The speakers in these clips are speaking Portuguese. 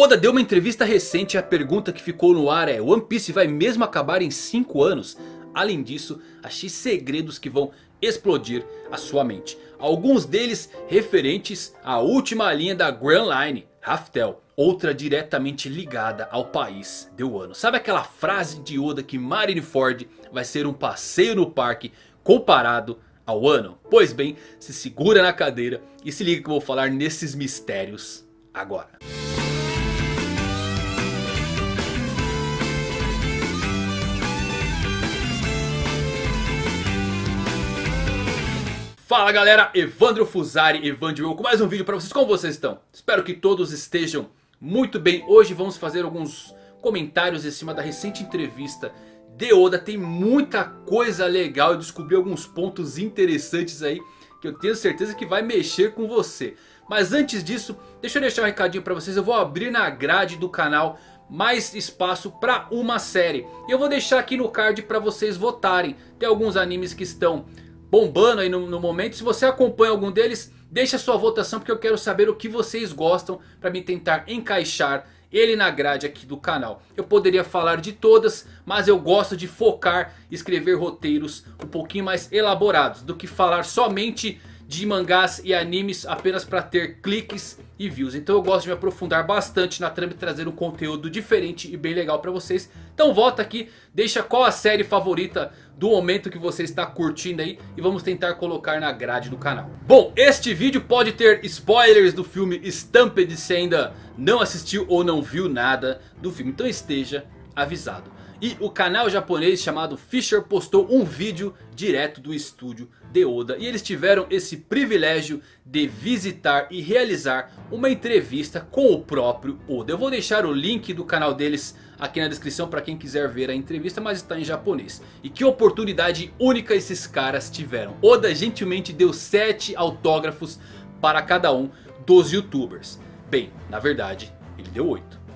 Oda deu uma entrevista recente e a pergunta que ficou no ar é One Piece vai mesmo acabar em 5 anos? Além disso, achei segredos que vão explodir a sua mente. Alguns deles referentes à última linha da Grand Line, Raftel. Outra diretamente ligada ao país de Wano. Sabe aquela frase de Oda que Marineford vai ser um passeio no parque comparado ao Wano? Pois bem, se segura na cadeira e se liga que eu vou falar nesses mistérios agora. Música Fala galera, Evandro Fusari, Evandro eu com mais um vídeo pra vocês. Como vocês estão? Espero que todos estejam muito bem. Hoje vamos fazer alguns comentários em cima da recente entrevista de Oda. Tem muita coisa legal, eu descobri alguns pontos interessantes aí que eu tenho certeza que vai mexer com você. Mas antes disso, deixa eu deixar um recadinho pra vocês. Eu vou abrir na grade do canal mais espaço para uma série. Eu vou deixar aqui no card para vocês votarem. Tem alguns animes que estão bombando aí no, no momento. Se você acompanha algum deles, deixa a sua votação porque eu quero saber o que vocês gostam para me tentar encaixar ele na grade aqui do canal. Eu poderia falar de todas, mas eu gosto de focar e escrever roteiros um pouquinho mais elaborados do que falar somente de mangás e animes apenas para ter cliques e views. Então eu gosto de me aprofundar bastante na trama e trazer um conteúdo diferente e bem legal pra vocês. Então volta aqui, deixa qual a série favorita do momento que você está curtindo aí. E vamos tentar colocar na grade do canal. Bom, este vídeo pode ter spoilers do filme Stamped se ainda não assistiu ou não viu nada do filme. Então esteja avisado. E o canal japonês chamado Fisher postou um vídeo direto do estúdio de Oda. E eles tiveram esse privilégio de visitar e realizar uma entrevista com o próprio Oda. Eu vou deixar o link do canal deles aqui na descrição para quem quiser ver a entrevista, mas está em japonês. E que oportunidade única esses caras tiveram. Oda gentilmente deu 7 autógrafos para cada um dos youtubers. Bem, na verdade ele deu 8.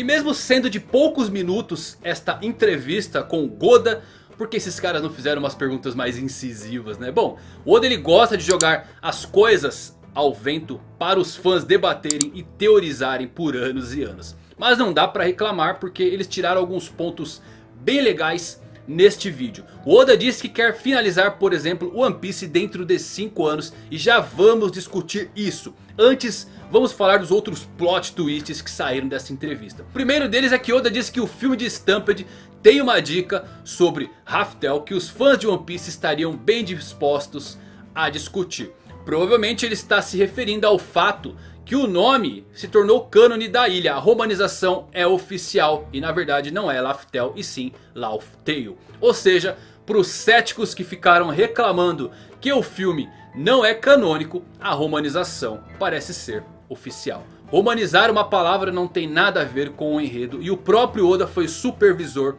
E mesmo sendo de poucos minutos esta entrevista com o Goda, por que esses caras não fizeram umas perguntas mais incisivas, né? Bom, o Oda ele gosta de jogar as coisas ao vento para os fãs debaterem e teorizarem por anos e anos. Mas não dá pra reclamar porque eles tiraram alguns pontos bem legais neste vídeo. O Oda diz que quer finalizar por exemplo One Piece dentro de 5 anos e já vamos discutir isso. Antes vamos falar dos outros plot twists que saíram dessa entrevista. O primeiro deles é que Oda disse que o filme de Stampede tem uma dica sobre Raftel que os fãs de One Piece estariam bem dispostos a discutir. Provavelmente ele está se referindo ao fato que o nome se tornou cânone da ilha. A romanização é oficial e na verdade não é Laftel e sim Lauftail. Ou seja, para os céticos que ficaram reclamando que o filme não é canônico, a romanização parece ser oficial. Romanizar uma palavra não tem nada a ver com o enredo e o próprio Oda foi supervisor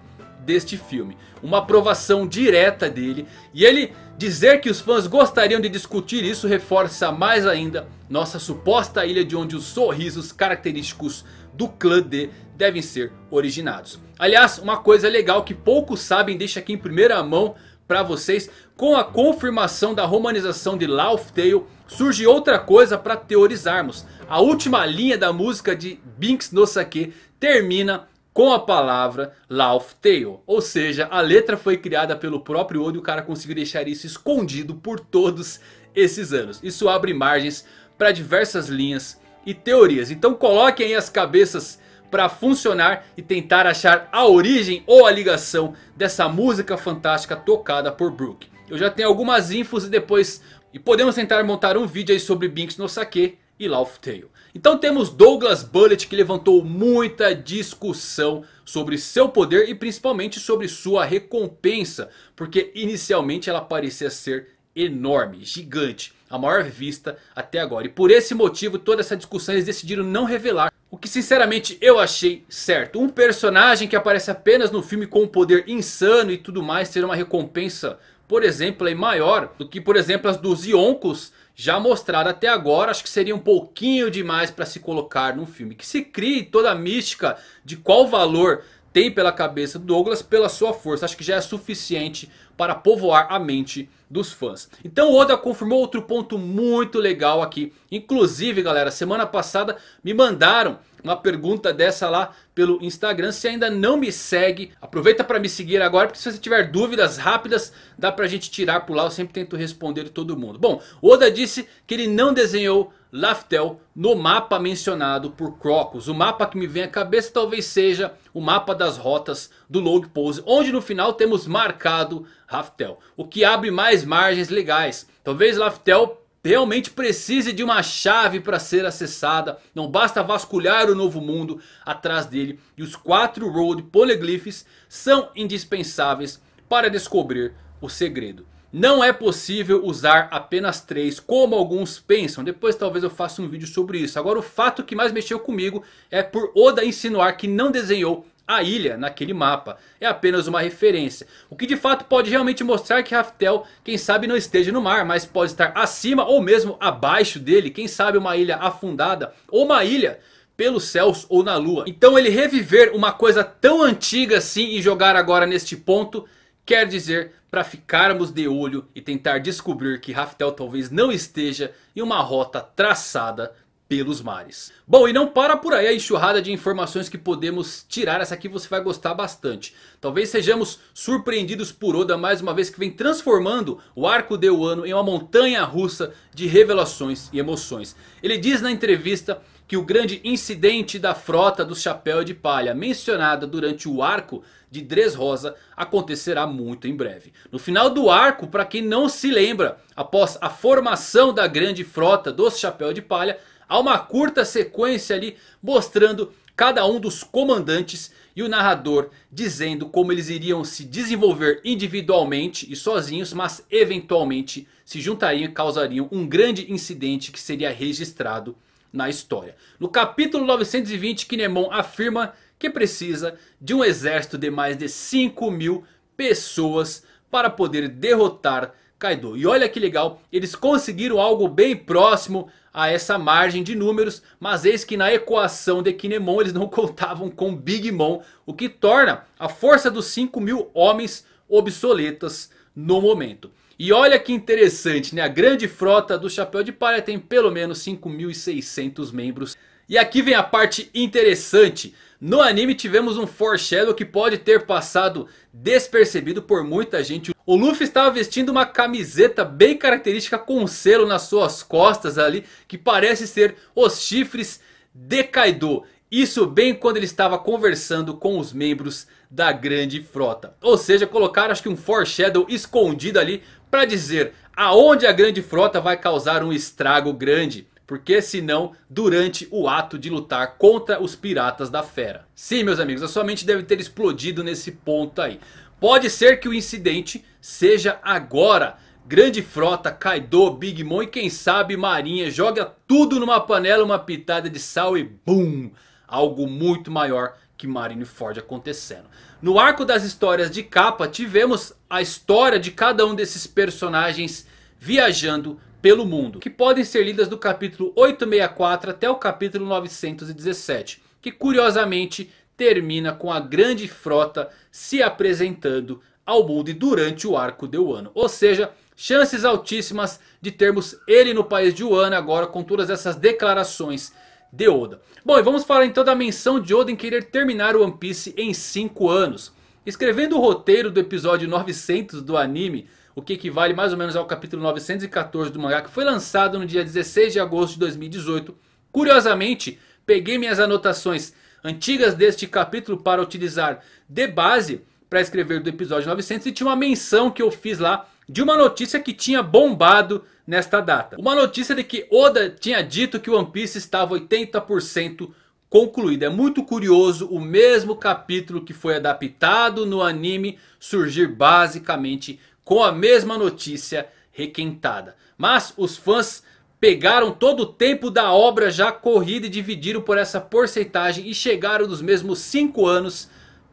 deste filme. Uma aprovação direta dele. E ele dizer que os fãs gostariam de discutir isso reforça mais ainda nossa suposta ilha de onde os sorrisos característicos do clã D devem ser originados. Aliás, uma coisa legal que poucos sabem, deixa aqui em primeira mão para vocês. Com a confirmação da romanização de Laugh Tale, surge outra coisa para teorizarmos. A última linha da música de Binks no Sake termina com a palavra Tale, Ou seja, a letra foi criada pelo próprio Odo e o cara conseguiu deixar isso escondido por todos esses anos. Isso abre margens para diversas linhas e teorias. Então coloquem aí as cabeças para funcionar e tentar achar a origem ou a ligação dessa música fantástica tocada por Brook. Eu já tenho algumas infos e depois... E podemos tentar montar um vídeo aí sobre Binks no Sake e Laugh Tale. Então temos Douglas Bullet que levantou muita discussão sobre seu poder e principalmente sobre sua recompensa. Porque inicialmente ela parecia ser enorme, gigante, a maior vista até agora. E por esse motivo toda essa discussão eles decidiram não revelar. O que sinceramente eu achei certo. Um personagem que aparece apenas no filme com um poder insano e tudo mais. Ter uma recompensa, por exemplo, maior do que por exemplo as dos Yonkos já mostrado até agora, acho que seria um pouquinho demais para se colocar num filme. Que se crie toda a mística de qual valor tem pela cabeça do Douglas pela sua força. Acho que já é suficiente para povoar a mente dos fãs. Então o Oda confirmou outro ponto muito legal aqui. Inclusive galera, semana passada me mandaram uma pergunta dessa lá pelo Instagram. Se ainda não me segue, aproveita para me seguir agora. Porque se você tiver dúvidas rápidas, dá para a gente tirar por lá. Eu sempre tento responder todo mundo. Bom, Oda disse que ele não desenhou Laftel no mapa mencionado por Crocus. O mapa que me vem à cabeça talvez seja o mapa das rotas do Log Pose. Onde no final temos marcado Raftel. O que abre mais margens legais. Talvez Laftel realmente precise de uma chave para ser acessada. Não basta vasculhar o novo mundo atrás dele. E os quatro Road Poneglyphs são indispensáveis para descobrir o segredo. Não é possível usar apenas três como alguns pensam. Depois talvez eu faça um vídeo sobre isso. Agora o fato que mais mexeu comigo é por Oda insinuar que não desenhou a ilha, naquele mapa, é apenas uma referência. O que de fato pode realmente mostrar que Raftel, quem sabe não esteja no mar, mas pode estar acima ou mesmo abaixo dele. Quem sabe uma ilha afundada ou uma ilha pelos céus ou na lua. Então ele reviver uma coisa tão antiga assim e jogar agora neste ponto quer dizer para ficarmos de olho e tentar descobrir que Raftel talvez não esteja em uma rota traçada pelos mares. Bom, e não para por aí a enxurrada de informações que podemos tirar. Essa aqui você vai gostar bastante. Talvez sejamos surpreendidos por Oda mais uma vez que vem transformando o arco de Wano em uma montanha russa de revelações e emoções. Ele diz na entrevista que o grande incidente da frota do chapéu de palha mencionada durante o arco de Dressrosa acontecerá muito em breve. No final do arco, para quem não se lembra, após a formação da grande frota dos chapéu de palha, Há uma curta sequência ali mostrando cada um dos comandantes e o narrador dizendo como eles iriam se desenvolver individualmente e sozinhos, mas eventualmente se juntariam e causariam um grande incidente que seria registrado na história. No capítulo 920, Kinemon afirma que precisa de um exército de mais de 5 mil pessoas para poder derrotar Kaido. E olha que legal, eles conseguiram algo bem próximo a essa margem de números, mas eis que na equação de Kinemon eles não contavam com Big Mom, o que torna a força dos 5 mil homens obsoletas no momento. E olha que interessante, né? A grande frota do Chapéu de Palha tem pelo menos 5.600 membros. E aqui vem a parte interessante. No anime tivemos um foreshadow que pode ter passado despercebido por muita gente. O Luffy estava vestindo uma camiseta bem característica com selo nas suas costas ali. Que parece ser os chifres de Kaido. Isso bem quando ele estava conversando com os membros da grande frota. Ou seja, colocaram acho que um foreshadow escondido ali para dizer aonde a grande frota vai causar um estrago grande. Porque senão durante o ato de lutar contra os piratas da fera. Sim meus amigos, a sua mente deve ter explodido nesse ponto aí. Pode ser que o incidente seja agora. Grande Frota, Kaido, Big Mom e quem sabe Marinha. Joga tudo numa panela, uma pitada de sal e BUM! Algo muito maior que Marineford acontecendo. No arco das histórias de capa tivemos a história de cada um desses personagens viajando pelo mundo. Que podem ser lidas do capítulo 864 até o capítulo 917. Que curiosamente termina com a grande frota se apresentando ao mundo durante o arco de Wano. Ou seja, chances altíssimas de termos ele no país de Wano agora com todas essas declarações de Oda. Bom, e vamos falar então da menção de Oda em querer terminar One Piece em 5 anos. Escrevendo o roteiro do episódio 900 do anime, o que equivale mais ou menos ao capítulo 914 do mangá, que foi lançado no dia 16 de agosto de 2018. Curiosamente, peguei minhas anotações antigas deste capítulo para utilizar de base para escrever do episódio 900 e tinha uma menção que eu fiz lá de uma notícia que tinha bombado nesta data. Uma notícia de que Oda tinha dito que One Piece estava 80% concluído. É muito curioso o mesmo capítulo que foi adaptado no anime surgir basicamente com a mesma notícia requentada. Mas os fãs pegaram todo o tempo da obra já corrida e dividiram por essa porcentagem e chegaram nos mesmos 5 anos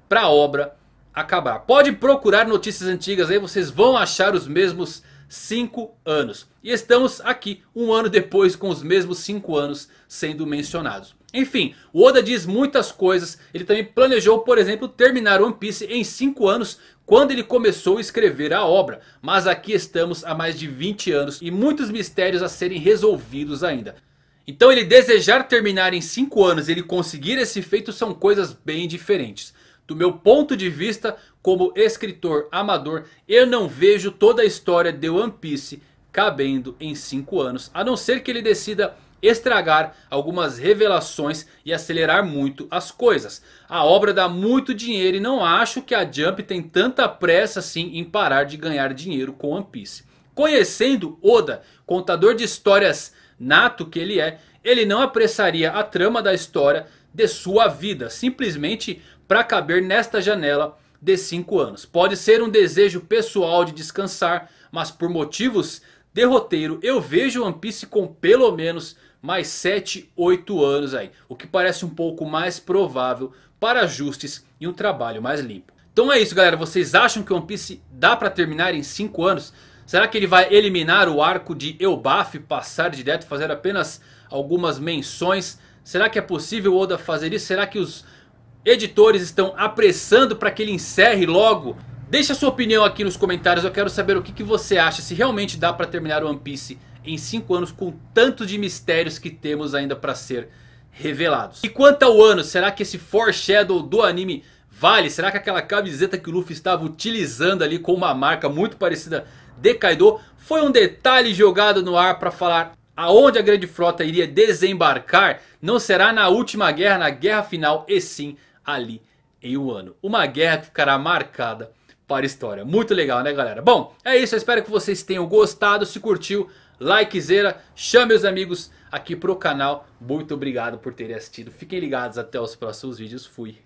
para a obra acabar. Pode procurar notícias antigas aí, vocês vão achar os mesmos 5 anos. E estamos aqui um ano depois com os mesmos 5 anos sendo mencionados. Enfim, o Oda diz muitas coisas, ele também planejou por exemplo terminar One Piece em 5 anos quando ele começou a escrever a obra. Mas aqui estamos há mais de 20 anos e muitos mistérios a serem resolvidos ainda. Então ele desejar terminar em 5 anos e ele conseguir esse feito são coisas bem diferentes. Do meu ponto de vista, como escritor amador, eu não vejo toda a história de One Piece cabendo em 5 anos. A não ser que ele decida estragar algumas revelações e acelerar muito as coisas. A obra dá muito dinheiro e não acho que a Jump tem tanta pressa assim em parar de ganhar dinheiro com One Piece. Conhecendo Oda, contador de histórias nato que ele é, ele não apressaria a trama da história de sua vida, simplesmente para caber nesta janela de 5 anos. Pode ser um desejo pessoal de descansar, mas por motivos derroteiro, eu vejo One Piece com pelo menos mais 7, 8 anos aí. O que parece um pouco mais provável para ajustes e um trabalho mais limpo. Então é isso galera, vocês acham que One Piece dá para terminar em 5 anos? Será que ele vai eliminar o arco de Elbaf, passar direto, fazer apenas algumas menções? Será que é possível Oda fazer isso? Será que os editores estão apressando para que ele encerre logo Deixe a sua opinião aqui nos comentários, eu quero saber o que, que você acha, se realmente dá para terminar One Piece em 5 anos com tanto de mistérios que temos ainda para ser revelados. E quanto ao ano, será que esse foreshadow do anime vale? Será que aquela camiseta que o Luffy estava utilizando ali com uma marca muito parecida de Kaido foi um detalhe jogado no ar para falar aonde a grande frota iria desembarcar? Não será na última guerra, na guerra final, e sim ali em um ano. Uma guerra que ficará marcada para a história. Muito legal, né galera? Bom, é isso. Eu espero que vocês tenham gostado. Se curtiu, likezera. Chame os amigos aqui pro canal. Muito obrigado por terem assistido. Fiquem ligados até os próximos vídeos. Fui.